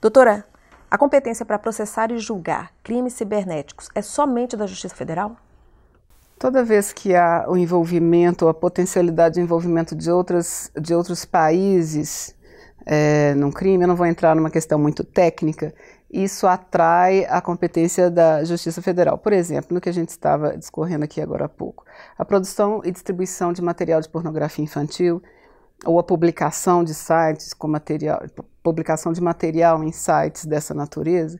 Doutora, a competência para processar e julgar crimes cibernéticos é somente da Justiça Federal? Toda vez que há o envolvimento, a potencialidade de envolvimento de, outras, de outros países é, num crime, eu não vou entrar numa questão muito técnica, isso atrai a competência da Justiça Federal. Por exemplo, no que a gente estava discorrendo aqui agora há pouco, a produção e distribuição de material de pornografia infantil ou a publicação de sites com material, publicação de material em sites dessa natureza,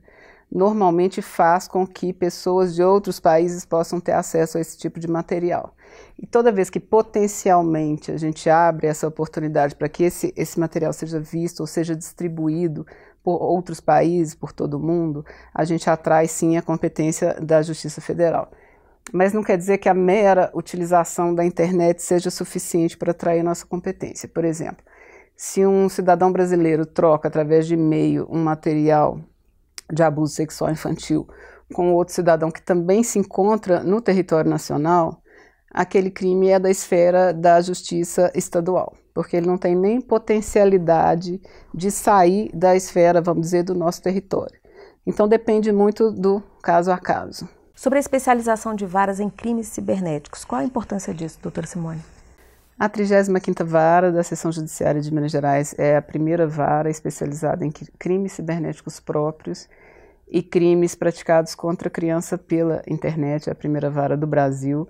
normalmente faz com que pessoas de outros países possam ter acesso a esse tipo de material. E toda vez que potencialmente a gente abre essa oportunidade para que esse, esse material seja visto ou seja distribuído por outros países, por todo o mundo, a gente atrai sim a competência da Justiça Federal mas não quer dizer que a mera utilização da internet seja suficiente para atrair nossa competência. Por exemplo, se um cidadão brasileiro troca através de e-mail um material de abuso sexual infantil com outro cidadão que também se encontra no território nacional, aquele crime é da esfera da justiça estadual, porque ele não tem nem potencialidade de sair da esfera, vamos dizer, do nosso território. Então depende muito do caso a caso sobre a especialização de varas em crimes cibernéticos. Qual a importância disso, doutora Simone? A 35ª Vara da Seção Judiciária de Minas Gerais é a primeira vara especializada em crimes cibernéticos próprios e crimes praticados contra a criança pela internet, é a primeira vara do Brasil.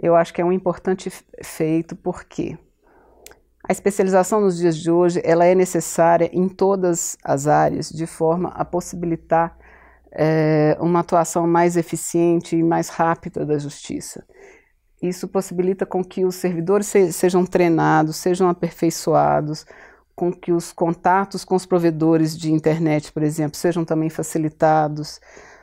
Eu acho que é um importante feito porque a especialização nos dias de hoje, ela é necessária em todas as áreas de forma a possibilitar é, uma atuação mais eficiente e mais rápida da justiça. Isso possibilita com que os servidores se, sejam treinados, sejam aperfeiçoados, com que os contatos com os provedores de internet, por exemplo, sejam também facilitados,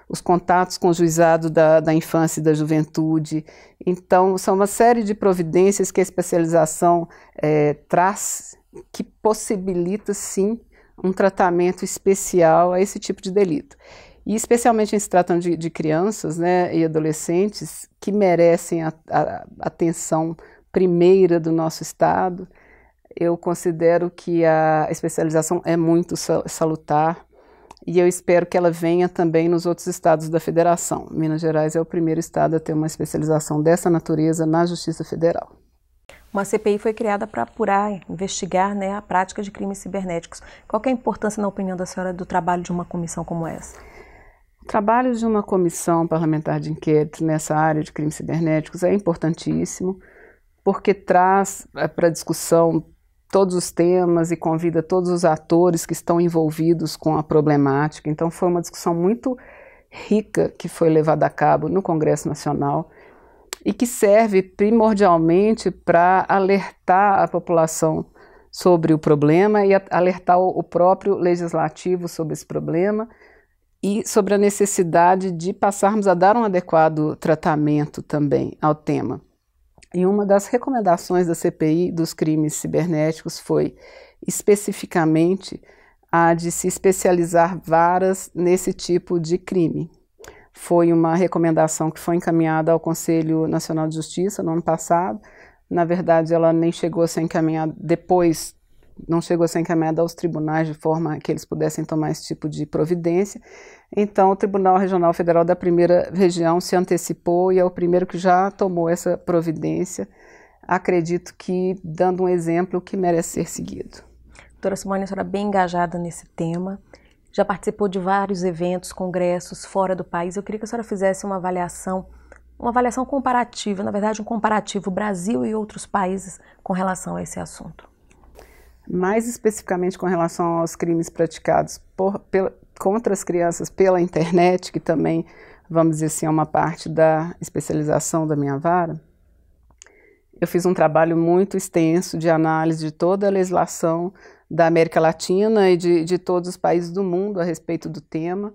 os contatos com o juizado da, da infância e da juventude. Então, são uma série de providências que a especialização é, traz que possibilita, sim, um tratamento especial a esse tipo de delito. E especialmente em se tratando de, de crianças né, e adolescentes que merecem a, a atenção primeira do nosso Estado, eu considero que a especialização é muito salutar e eu espero que ela venha também nos outros estados da federação. Minas Gerais é o primeiro estado a ter uma especialização dessa natureza na Justiça Federal. Uma CPI foi criada para apurar, investigar né, a prática de crimes cibernéticos. Qual é a importância, na opinião da senhora, do trabalho de uma comissão como essa? trabalho de uma comissão parlamentar de inquérito nessa área de crimes cibernéticos é importantíssimo, porque traz é, para discussão todos os temas e convida todos os atores que estão envolvidos com a problemática. Então, foi uma discussão muito rica que foi levada a cabo no Congresso Nacional e que serve primordialmente para alertar a população sobre o problema e alertar o próprio legislativo sobre esse problema e sobre a necessidade de passarmos a dar um adequado tratamento também ao tema. E uma das recomendações da CPI dos crimes cibernéticos foi especificamente a de se especializar varas nesse tipo de crime. Foi uma recomendação que foi encaminhada ao Conselho Nacional de Justiça no ano passado. Na verdade, ela nem chegou a ser encaminhada depois não chegou a ser encaminhada aos tribunais de forma que eles pudessem tomar esse tipo de providência. Então, o Tribunal Regional Federal da Primeira Região se antecipou e é o primeiro que já tomou essa providência. Acredito que dando um exemplo que merece ser seguido. Doutora Simone, a senhora é bem engajada nesse tema, já participou de vários eventos, congressos fora do país. Eu queria que a senhora fizesse uma avaliação uma avaliação comparativa, na verdade, um comparativo Brasil e outros países com relação a esse assunto mais especificamente com relação aos crimes praticados por, pela, contra as crianças pela internet, que também, vamos dizer assim, é uma parte da especialização da minha vara, eu fiz um trabalho muito extenso de análise de toda a legislação da América Latina e de, de todos os países do mundo a respeito do tema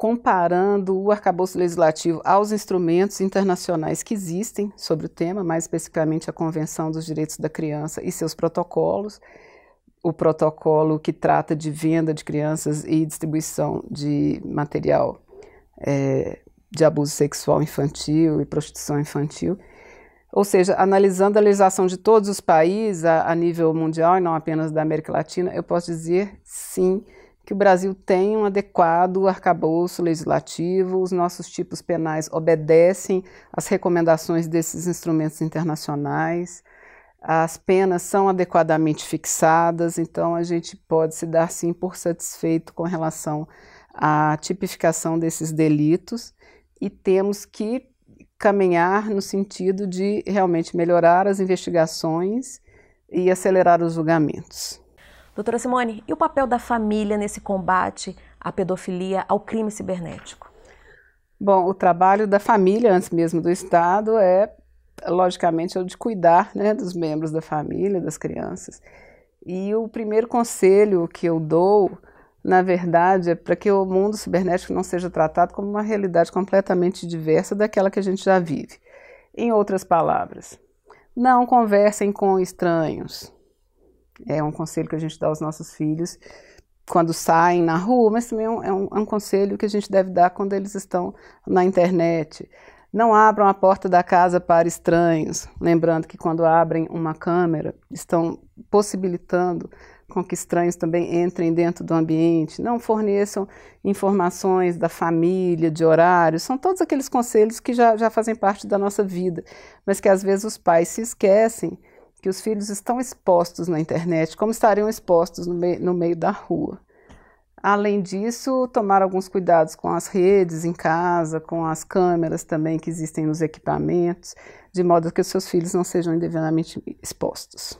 comparando o arcabouço legislativo aos instrumentos internacionais que existem sobre o tema, mais especificamente a Convenção dos Direitos da Criança e seus protocolos. O protocolo que trata de venda de crianças e distribuição de material é, de abuso sexual infantil e prostituição infantil. Ou seja, analisando a legislação de todos os países a, a nível mundial e não apenas da América Latina, eu posso dizer sim que o Brasil tem um adequado arcabouço legislativo, os nossos tipos penais obedecem às recomendações desses instrumentos internacionais, as penas são adequadamente fixadas, então a gente pode se dar sim por satisfeito com relação à tipificação desses delitos e temos que caminhar no sentido de realmente melhorar as investigações e acelerar os julgamentos. Doutora Simone, e o papel da família nesse combate à pedofilia, ao crime cibernético? Bom, o trabalho da família, antes mesmo do Estado, é, logicamente, é o de cuidar né, dos membros da família, das crianças. E o primeiro conselho que eu dou, na verdade, é para que o mundo cibernético não seja tratado como uma realidade completamente diversa daquela que a gente já vive. Em outras palavras, não conversem com estranhos, é um conselho que a gente dá aos nossos filhos quando saem na rua, mas também é, é um, é um conselho que a gente deve dar quando eles estão na internet. Não abram a porta da casa para estranhos. Lembrando que quando abrem uma câmera, estão possibilitando com que estranhos também entrem dentro do ambiente. Não forneçam informações da família, de horários. São todos aqueles conselhos que já, já fazem parte da nossa vida, mas que às vezes os pais se esquecem que os filhos estão expostos na internet, como estariam expostos no, meio, no meio da rua. Além disso, tomar alguns cuidados com as redes em casa, com as câmeras também que existem nos equipamentos, de modo que os seus filhos não sejam indevidamente expostos.